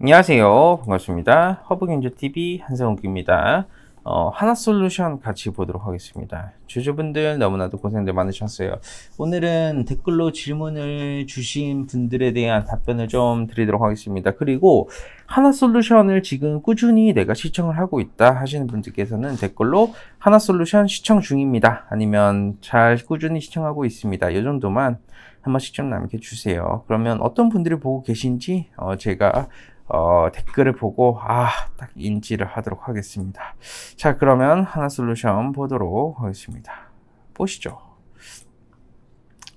안녕하세요. 반갑습니다. 허브경제TV 한세원입니다 어, 하나 솔루션 같이 보도록 하겠습니다. 주주분들 너무나도 고생들 많으셨어요. 오늘은 댓글로 질문을 주신 분들에 대한 답변을 좀 드리도록 하겠습니다. 그리고 하나 솔루션을 지금 꾸준히 내가 시청을 하고 있다 하시는 분들께서는 댓글로 하나 솔루션 시청 중입니다. 아니면 잘 꾸준히 시청하고 있습니다. 이 정도만 한 번씩 좀 남겨주세요. 그러면 어떤 분들이 보고 계신지 어, 제가 어, 댓글을 보고 아딱 인지를 하도록 하겠습니다. 자 그러면 하나 솔루션 보도록 하겠습니다. 보시죠.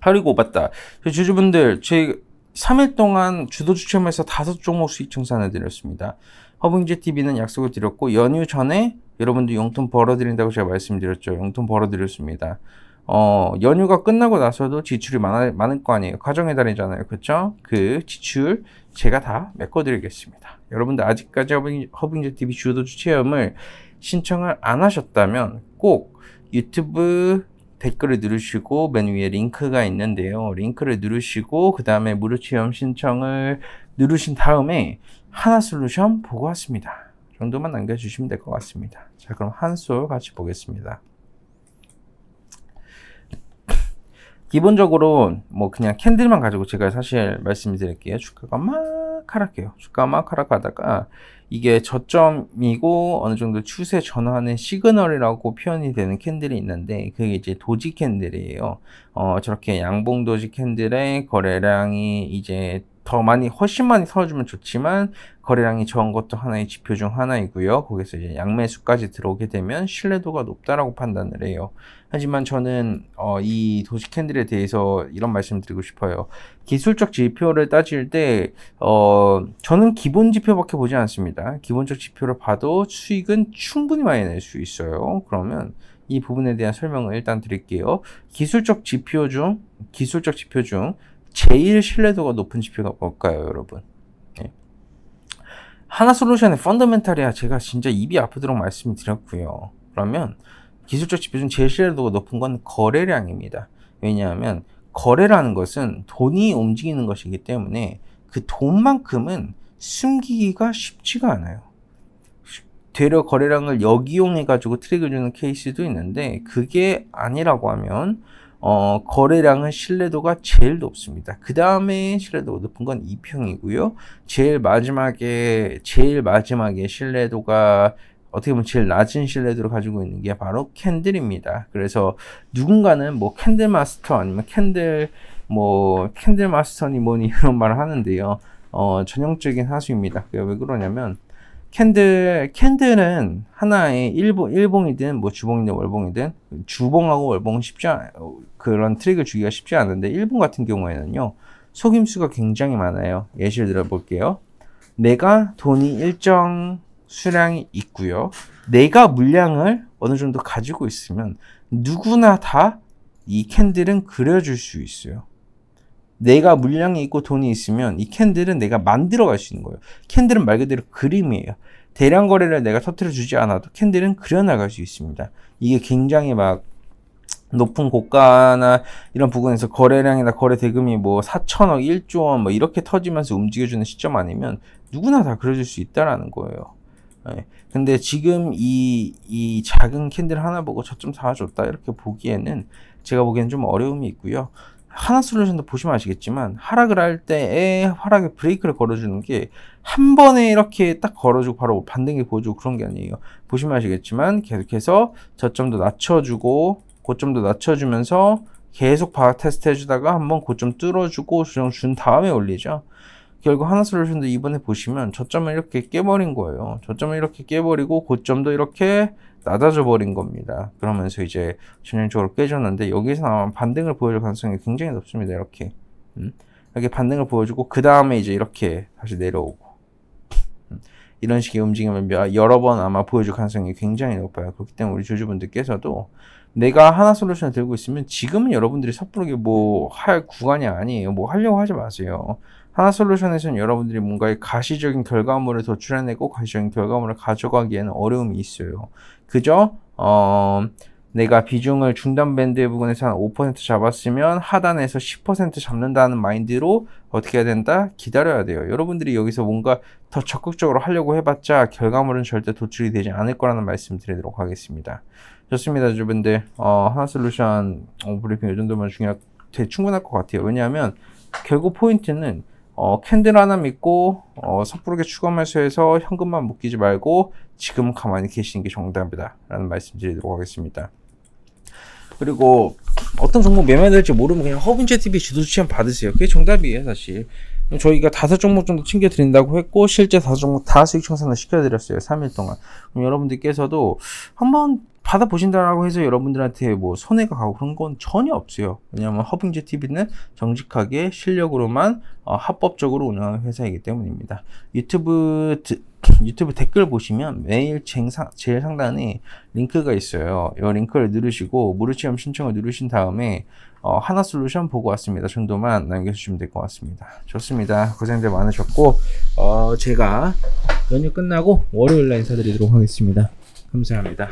그리고 맞다. 주주분들 제 3일 동안 주도 추첨해서 다섯 종목 수익 청산해 드렸습니다. 허브인재 TV는 약속을 드렸고 연휴 전에 여러분들 용돈 벌어드린다고 제가 말씀드렸죠. 용돈 벌어드렸습니다. 어, 연휴가 끝나고 나서도 지출이 많 많을 거 아니에요. 가정에 달이잖아요. 그렇죠? 그 지출 제가 다 메꿔드리겠습니다. 여러분들 아직까지 허빙, 허빙제 TV 주도주 체험을 신청을 안 하셨다면 꼭 유튜브 댓글을 누르시고 맨 위에 링크가 있는데요. 링크를 누르시고 그 다음에 무료 체험 신청을 누르신 다음에 하나 솔루션 보고 왔습니다. 정도만 남겨주시면 될 것 같습니다. 자 그럼 한솔 같이 보겠습니다. 기본적으로 뭐 그냥 캔들만 가지고 제가 사실 말씀드릴게요. 주가가 막 하락해요. 주가 막 하락하다가 이게 저점이고 어느 정도 추세 전환의 시그널이라고 표현이 되는 캔들이 있는데 그게 이제 도지 캔들이에요. 어, 저렇게 양봉 도지 캔들의 거래량이 이제 더 많이 훨씬 많이 털어주면 좋지만 거래량이 적은 것도 하나의 지표 중 하나이고요. 거기서 이제 양매수까지 들어오게 되면 신뢰도가 높다라고 판단을 해요. 하지만 저는 어, 이 도시 캔들에 대해서 이런 말씀드리고 싶어요. 기술적 지표를 따질 때 어, 저는 기본 지표밖에 보지 않습니다. 기본적 지표를 봐도 수익은 충분히 많이 낼 수 있어요. 그러면 이 부분에 대한 설명을 일단 드릴게요. 기술적 지표 중 기술적 지표 중 제일 신뢰도가 높은 지표가 뭘까요, 여러분? 예. 하나 솔루션의 펀더멘탈이야 제가 진짜 입이 아프도록 말씀을 드렸고요. 그러면 기술적 지표 중 제일 신뢰도가 높은 건 거래량입니다. 왜냐하면 거래라는 것은 돈이 움직이는 것이기 때문에 그 돈만큼은 숨기기가 쉽지가 않아요. 되려 거래량을 역이용해가지고 트릭을 주는 케이스도 있는데 그게 아니라고 하면 어, 거래량은 신뢰도가 제일 높습니다. 그 다음에 신뢰도가 높은 건 2평이고요. 제일 마지막에, 제일 마지막에 신뢰도가 어떻게 보면 제일 낮은 신뢰도를 가지고 있는 게 바로 캔들입니다. 그래서 누군가는 뭐 캔들 마스터 아니면 캔들, 뭐, 캔들 마스터니 뭐니 이런 말을 하는데요. 어, 전형적인 하수입니다. 왜 그러냐면, 캔들, 캔들은 하나의 일봉, 일봉이든 뭐 주봉이든 월봉이든 주봉하고 월봉은 쉽지, 않, 그런 트릭을 주기가 쉽지 않은데 일봉 같은 경우에는요, 속임수가 굉장히 많아요. 예시를 들어볼게요. 내가 돈이 일정 수량이 있고요. 내가 물량을 어느 정도 가지고 있으면 누구나 다 이 캔들은 그려줄 수 있어요. 내가 물량이 있고 돈이 있으면 이 캔들은 내가 만들어 갈 수 있는 거예요. 캔들은 말 그대로 그림이에요. 대량 거래를 내가 터트려 주지 않아도 캔들은 그려나갈 수 있습니다. 이게 굉장히 막 높은 고가나 이런 부분에서 거래량이나 거래 대금이 뭐 4천억, 1조 원뭐 이렇게 터지면서 움직여주는 시점 아니면 누구나 다 그려줄 수 있다라는 거예요. 예. 근데 지금 이, 이 작은 캔들 하나 보고 저점 사줬다 이렇게 보기에는 제가 보기엔 좀 어려움이 있고요. 하나 솔루션도 보시면 아시겠지만 하락을 할 때에 하락에 브레이크를 걸어주는 게 한 번에 이렇게 딱 걸어주고 바로 반등기 보여주고 그런 게 아니에요. 보시면 아시겠지만 계속해서 저점도 낮춰주고 고점도 낮춰주면서 계속 바닥 테스트 해주다가 한번 고점 뚫어주고 조정 준 다음에 올리죠. 결국 하나 솔루션도 이번에 보시면 저점을 이렇게 깨버린 거예요. 저점을 이렇게 깨버리고 고점도 이렇게 낮아져 버린 겁니다. 그러면서 이제 전형적으로 깨졌는데 여기서 아마 반등을 보여줄 가능성이 굉장히 높습니다. 이렇게 음? 이렇게 반등을 보여주고 그 다음에 이제 이렇게 다시 내려오고 음? 이런 식의 움직임을 여러 번 아마 보여줄 가능성이 굉장히 높아요. 그렇기 때문에 우리 주주분들께서도 내가 하나 솔루션을 들고 있으면 지금은 여러분들이 섣부르게 뭐 할 구간이 아니에요. 뭐 하려고 하지 마세요. 하나 솔루션에서는 여러분들이 뭔가의 가시적인 결과물을 도출해내고 가시적인 결과물을 가져가기에는 어려움이 있어요. 그죠 어, 내가 비중을 중단 밴드 의 부분에서 한 5% 잡았으면 하단에서 10% 잡는다는 마인드로 어떻게 해야 된다? 기다려야 돼요. 여러분들이 여기서 뭔가 더 적극적으로 하려고 해봤자 결과물은 절대 도출이 되지 않을 거라는 말씀 드리도록 하겠습니다. 좋습니다, 여러분들. 어, 하나 솔루션 어, 브리핑 이 정도면 중요, 되게 충분할 것 같아요. 왜냐하면 결국 포인트는 어, 캔들 하나 믿고 어, 섣부르게 추가 매수해서 현금만 묶이지 말고 지금 가만히 계시는 게 정답이다 라는 말씀 드리도록 하겠습니다 그리고 어떤 종목 매매될지 모르면 그냥 허브인제TV 지도 추천 받으세요 그게 정답이에요 사실 저희가 다섯 종목 정도 챙겨드린다고 했고 실제 다섯 종목 다 수익 청산을 시켜드렸어요 3일 동안 그럼 여러분들께서도 한번 받아보신다라고 해서 여러분들한테 뭐 손해가 가고 그런 건 전혀 없어요. 왜냐하면 허빙제 TV는 정직하게 실력으로만 어, 합법적으로 운영하는 회사이기 때문입니다. 유튜브 드, 유튜브 댓글 보시면 매일 쟁상, 제일 상단에 링크가 있어요. 이 링크를 누르시고 무료체험 신청을 누르신 다음에 어, 하나 솔루션 보고 왔습니다. 정도만 남겨주시면 될 것 같습니다. 좋습니다. 고생들 많으셨고 어, 제가 연휴 끝나고 월요일날 인사드리도록 하겠습니다. 감사합니다.